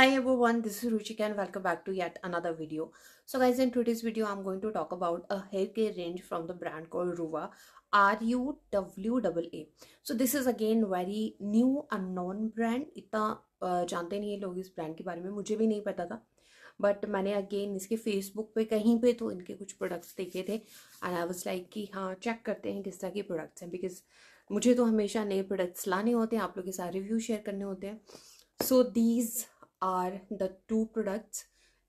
Hi everyone, this is Ruchika and welcome back to yet another video. So guys, in today's video, I'm going to talk about a hair care range from the brand called Ruva, R-U-W-A-A. So this is again very new unknown brand. इतना जानते नहीं है लोग इस brand के बारे में मुझे भी नहीं पता था बट मैंने अगेन इसके फेसबुक पे कहीं पे तो इनके कुछ प्रोडक्ट्स देखे थे एंड आई वाज लाइक कि हाँ चेक करते हैं किस तरह के प्रोडक्ट्स हैं बिकॉज मुझे तो हमेशा नए प्रोडक्ट्स लाने होते हैं आप लोगों के साथ रिव्यू शेयर करने होते हैं so so, these are the two products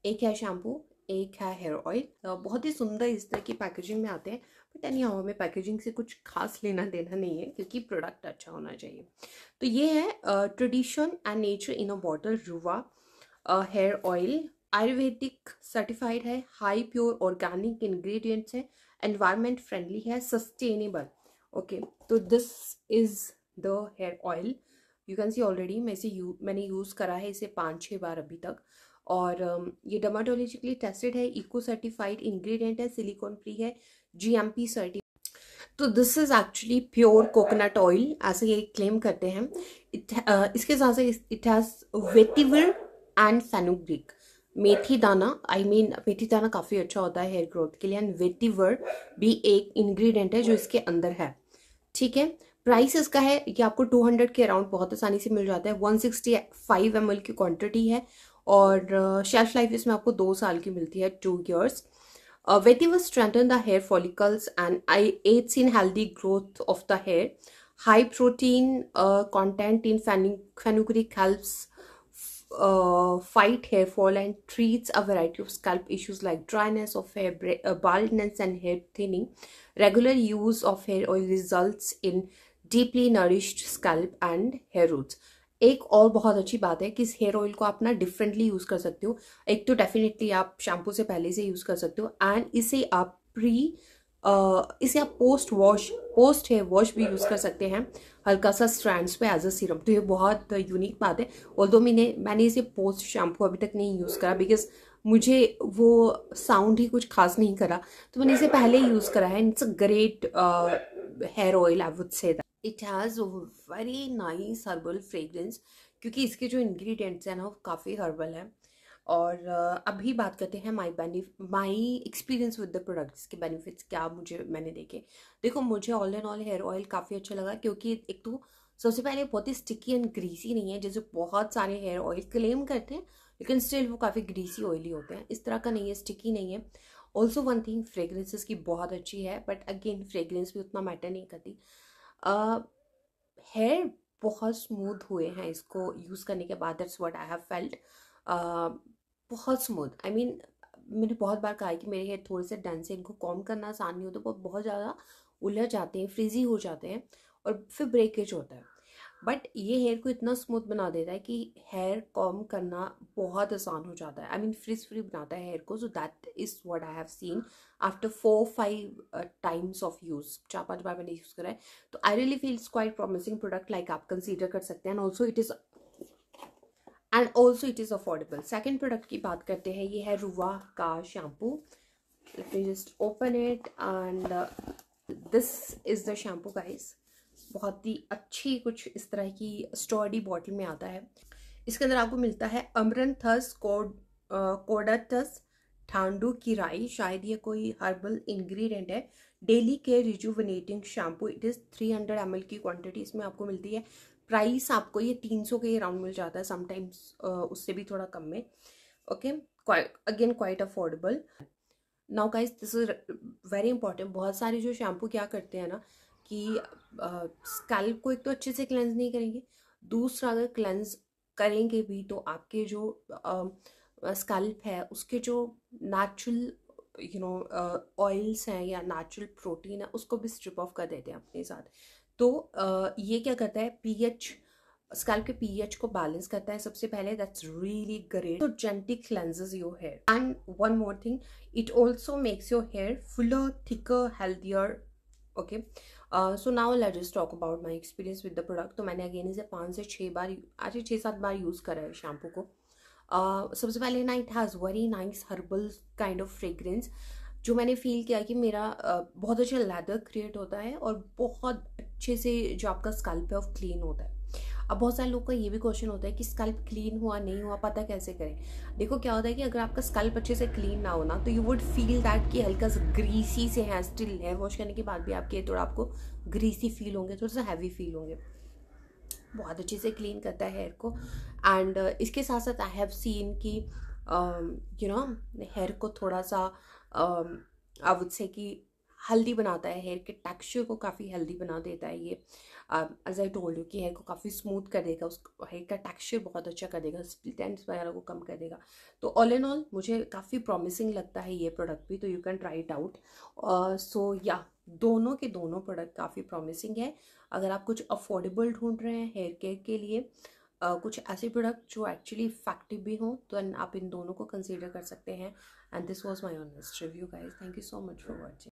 एक है शैम्पू एक है हेयर ऑयल uh, बहुत ही सुंदर इस तरह की पैकेजिंग में आते हैं बट एनी हाउ हमें पैकेजिंग से कुछ खास लेना देना नहीं है क्योंकि प्रोडक्ट अच्छा होना चाहिए तो ये है tradition and nature in a bottle Ruwa hair oil ayurvedic certified है हाई प्योर ऑर्गेनिक इन्ग्रीडियंट्स हैं एनवायरमेंट फ्रेंडली है सस्टेनेबल ओके तो this is the hair oil you can see already मैं इसे यू मैंने यूज़ करा है इसे पाँच छः बार अभी तक और ये डर्माटोलॉजिकली टेस्टेड है इको सर्टिफाइड इंग्रेडिएंट है सिलिकॉन फ्री है जीएमपी सर्टिफाइड तो this is actually pure coconut oil ऐसे ये क्लेम करते हैं इत, आ, इसके साथ से it has vetiver and fenugreek methi dana I I mean mean, मेथी दाना काफ़ी अच्छा होता है हेयर ग्रोथ के लिए एंड वेटिवर भी एक इंग्रेडिएंट है जो इसके अंदर है ठीक है प्राइस इसका है ये आपको 200 के अराउंड बहुत आसानी से मिल जाता है 165 सिक्सटी की क्वांटिटी है और शेल्फ लाइफ इसमें आपको दो साल की मिलती है टू ईयर्स वेथी was strengthen the hair follicles and I aids in healthy growth of the hair high protein content in fenugreek help fight hair fall and treats a variety of scalp issues like dryness of hair baldness and hair thinning regular use of hair oil result in deeply nourished scalp and hair roots एक और बहुत अच्छी बात है कि इस hair oil को आप ना डिफरेंटली यूज़ कर सकते हो एक तो डेफिनेटली आप शैम्पू से पहले से यूज़ कर सकते हो एंड इसे आप प्री Uh, इसे आप post wash post hair wash भी यूज़ कर सकते हैं हल्का सा स्ट्रैंड्स पे एज अ सीरम तो ये बहुत यूनिक बात है और दो मैंने मैंने इसे पोस्ट शैम्पू अभी तक नहीं यूज़ करा बिकॉज मुझे वो साउंड ही कुछ खास नहीं करा तो मैंने इसे पहले ही यूज़ करा है it's a great hair oil I would say it has very nice herbal fragrance क्योंकि इसके जो इंग्रेडिएंट्स हैं ना वो काफ़ी हर्बल हैं और अभी बात करते हैं माई बेनि my experience with the products के बेनिफिट्स क्या मुझे मैंने देखे देखो मुझे all and all hair oil काफ़ी अच्छा लगा क्योंकि एक तो सबसे पहले बहुत ही स्टिकी एंड ग्रीसी नहीं है जैसे बहुत सारे हेयर ऑयल क्लेम करते हैं लेकिन स्टिल वो काफ़ी ग्रीसी ऑयली होते हैं इस तरह का नहीं है स्टिकी नहीं है ऑल्सो वन थिंग फ्रेगरेंसेस की बहुत अच्छी है बट अगेन फ्रेगरेंस भी उतना मैटर नहीं करती हेयर बहुत स्मूथ हुए हैं इसको यूज़ करने के बाद that's what I have felt बहुत स्मूथ आई मीन मैंने बहुत बार कहा है कि मेरे हेयर थोड़े से डन से इनको कॉम करना आसान नहीं होता तो बहुत ज़्यादा उलझ जाते हैं फ्रिजी हो जाते हैं और फिर ब्रेकेज होता है बट ये हेयर को इतना स्मूथ बना देता है कि हेयर कॉम करना बहुत आसान हो जाता है आई मीन फ्रिज फ्री बनाता है हेयर को so that is what I have seen after four five times of use चार पांच बार मैंने यूज़ करा है तो I really feels quite promising product like आप कंसीडर कर सकते हैं and also it is and also it is affordable second product की बात करते हैं ये है रुवा का shampoo just open it and this is the shampoo guys बहुत ही अच्छी कुछ इस तरह की स्टॉडी बॉटल में आता है इसके अंदर आपको मिलता है अमरनथस कोड कोडाटस ठांडू की राई शायद ये कोई हर्बल इंग्रेडिएंट है डेली के rejuvenating shampoo it is three hundred M की क्वांटिटी इसमें आपको मिलती है प्राइस आपको ये तीन सौ के अराउंड मिल जाता है समटाइम्स उससे भी थोड़ा कम में okay again quite affordable now guys this is very important बहुत सारे जो शैम्पू क्या करते हैं ना कि स्कैल्प को एक तो अच्छे से क्लेंज नहीं करेंगे दूसरा अगर क्लेंज करेंगे भी तो आपके जो स्कैल्प है उसके जो नेचुरल यू नो ऑयल्स हैं या नेचुरल प्रोटीन है उसको भी स्ट्रिप ऑफ कर देते हैं अपने साथ तो uh, ये क्या करता है पीएच स्कैल्प के पीएच को बैलेंस करता है सबसे पहले दैट्स रियली ग्रेट तो gently cleanses your hair and one more thing it also makes your hair fuller thicker healthier okay so now let just talk about my experience with the product तो मैंने again इसे पाँच से छः बार अच्छा छः सात बार यूज़ करा है शैम्पू को uh, सबसे पहले ना it has very nice herbal kind of fragrance जो मैंने फील किया कि मेरा uh, बहुत अच्छा लैदर क्रिएट होता है और बहुत अच्छे से जो आपका स्कल्प है वो क्लीन होता है अब बहुत सारे लोग का ये भी क्वेश्चन होता है कि स्कल्प क्लीन हुआ नहीं हुआ पता कैसे करें देखो क्या होता है कि अगर आपका स्कल्प अच्छे से क्लीन ना हो ना तो यू वुड फील दैट कि हल्का सा ग्रीसी से है स्टिल हेयर वॉश करने के बाद भी आपके थोड़ा आपको ग्रीसी फील होंगे थोड़ा सा हैवी फील होंगे बहुत अच्छे से क्लीन करता है हेयर को एंड uh, इसके साथ साथ आई हैव सीन कि यू नो हेयर को थोड़ा सा आई वुड से कि हेल्दी बनाता है हेयर के टेक्सचर को काफ़ी हेल्दी बना देता है ये एज आई टोल्ड यू कि हेयर को काफ़ी स्मूथ कर देगा उस हेयर का टेक्सचर बहुत अच्छा कर देगा स्प्लिटेंट्स वगैरह को कम कर देगा तो ऑल एंड ऑल मुझे काफ़ी प्रॉमिसिंग लगता है ये प्रोडक्ट भी तो you can try it out so या दोनों के दोनों प्रोडक्ट काफ़ी प्रॉमिसिंग है अगर आप कुछ अफोर्डेबल ढूंढ रहे हैं हेयर केयर के लिए Uh, कुछ ऐसे प्रोडक्ट जो एक्चुअली इफेक्टिव भी हों तो आप इन दोनों को कंसीडर कर सकते हैं and this was my honest review guys thank you so much for watching